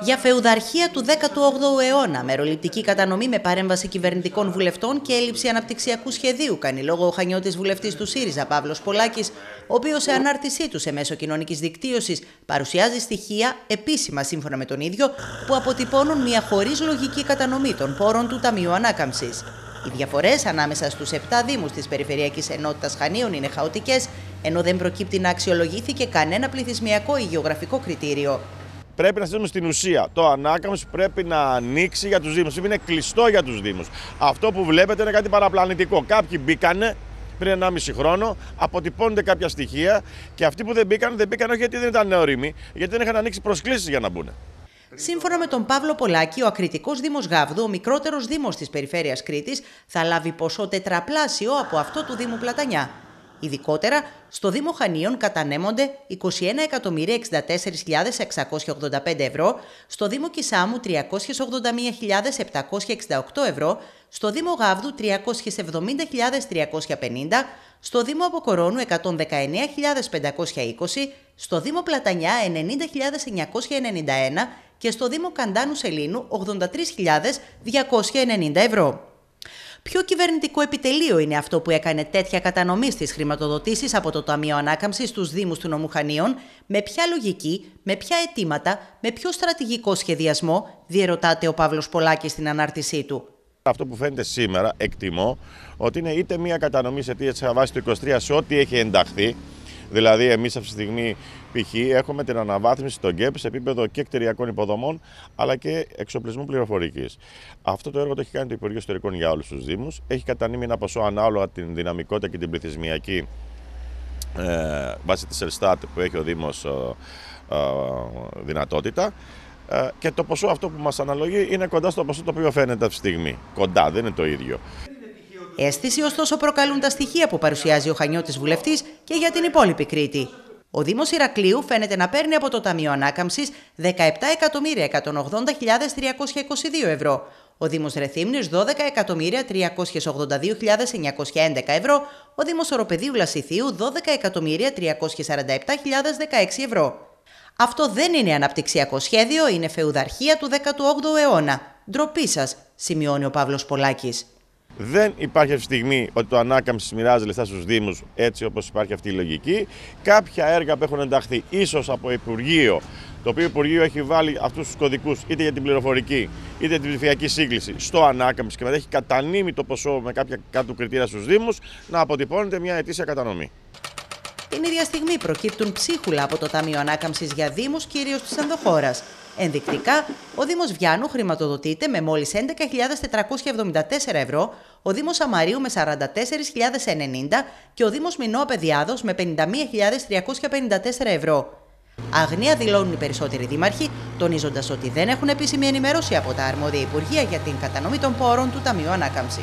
για φεουδαρχία του 18ου αιώνα, μεροληπτική κατανομή με παρέμβαση κυβερνητικών βουλευτών και έλλειψη αναπτυξιακού σχεδίου, κάνει λόγο ο χανιώτης βουλευτής του ΣΥΡΙΖΑ Παύλος Πολάκης, ο οποίος σε ανάρτησή του σε μέσο κοινωνικής δικτύωσης παρουσιάζει στοιχεία επίσημα σύμφωνα με τον ίδιο, που αποτυπώνουν μια χωρίς λογική κατανομή των πόρων του Ταμείου Ανάκαμψης. Οι διαφορές ανάμεσα στους 7 Δήμους της Περιφερειακής Ενότητας Χανίων είναι χαοτικές, ενώ δεν προκύπτει να αξιολογήθηκε κανένα πληθυσμιακό ή γεωγραφικό κριτήριο. Πρέπει να στήσουμε στην ουσία. Το ανάκαμψη πρέπει να ανοίξει για τους Δήμους. Είναι κλειστό για τους Δήμους. Αυτό που βλέπετε είναι κάτι παραπλανητικό. Κάποιοι μπήκανε πριν 1,5 χρόνο, αποτυπώνονται κάποια στοιχεία και αυτοί που δεν μπήκαν, δεν μπήκαν όχι γιατί δεν ήταν νεορήμοι, γιατί δεν είχαν ανοίξει προσκλήσεις για να μπουν. Σύμφωνα με τον Παύλο Πολάκη, ο ακριτικός Δήμος Γάβδου, ο μικρότερος Δήμος της περιφέρειας Κρήτης, θα λάβει ποσό τετραπλάσιο από αυτό του Δήμου Πλατανιά. Ειδικότερα, στο Δήμο Χανίων κατανέμονται 21.064.685 ευρώ, στο Δήμο Κισάμου 381.768 ευρώ, στο Δήμο Γάβδου 370.350, στο Δήμο Αποκορώνου 119.520, στο Δήμο Πλατανιά 90.991 και στο Δήμο Καντάνου Σελίνου 83.290 ευρώ. Ποιο κυβερνητικό επιτελείο είναι αυτό που έκανε τέτοια κατανομή στις χρηματοδοτήσεις από το Ταμείο Ανάκαμψης στους Δήμους του Νομουχανίων, με ποια λογική, με ποια αιτήματα, με ποιο στρατηγικό σχεδιασμό, διερωτάται ο Παύλος Πολάκης στην ανάρτησή του. Αυτό που φαίνεται σήμερα, εκτιμώ, ότι είναι είτε μία κατανομή σε βάση του 23 σε ό,τι έχει ενταχθεί, Δηλαδή, εμείς αυτή τη στιγμή, π.χ., έχουμε την αναβάθμιση των ΚΕΠ σε επίπεδο και κτηριακών υποδομών αλλά και εξοπλισμού πληροφορικής. Αυτό το έργο το έχει κάνει το Υπουργείο Ιστορικών για όλους τους Δήμους. Έχει κατανείμει ένα ποσό ανάλογα την δυναμικότητα και την πληθυσμιακή ε, βάση της Ελστάτ που έχει ο Δήμος ε, δυνατότητα. Και το ποσό αυτό που μας αναλογεί είναι κοντά στο ποσό το οποίο φαίνεται αυτή τη στιγμή. Κοντά, δεν είναι το ίδιο. Αίσθηση ωστόσο προκαλούν τα στοιχεία που παρουσιάζει ο Χανιώτης βουλευτής και για την υπόλοιπη Κρήτη. Ο Δήμος Ηρακλείου φαίνεται να παίρνει από το Ταμείο Ανάκαμψης 17.180.322 ευρώ, ο Δήμος Ρεθύμνης 12.382.911 ευρώ, ο Δήμος Οροπεδίου Λασιθίου 12.347.016 ευρώ. Αυτό δεν είναι αναπτυξιακό σχέδιο, είναι φεουδαρχία του 18ου αιώνα. Ντροπή σας, σημειώνει ο Παύλος Πολάκης. Δεν υπάρχει αυτή τη στιγμή ότι το ανάκαμψη μοιράζει λεφτά στους Δήμους έτσι όπως υπάρχει αυτή η λογική. Κάποια έργα που έχουν ενταχθεί ίσως από Υπουργείο, το οποίο Υπουργείο έχει βάλει αυτούς τους κωδικούς είτε για την πληροφορική είτε για την ψηφιακή σύγκληση στο ανάκαμψη και μετά έχει κατανείμει το ποσό με κάποια κάτω κριτήρα στους Δήμους, να αποτυπώνεται μια αιτήσια κατανομή. Την ίδια στιγμή προκύπτουν ψίχουλα από το Ταμείο Ανάκαμψης για Δήμους, κυρίως της Ανδοχώρα. Ενδεικτικά, ο Δήμος Βιάνου χρηματοδοτείται με μόλις 11.474 ευρώ, ο Δήμος Αμαρίου με 44.090 και ο Δήμος Μινώα Παιδιάδος με 51.354 ευρώ. Αγνία δηλώνουν οι περισσότεροι δήμαρχοι, τονίζοντας ότι δεν έχουν επίσημη ενημέρωση από τα αρμόδια υπουργεία για την κατανομή των πόρων του Ταμείου Ανάκαμψης.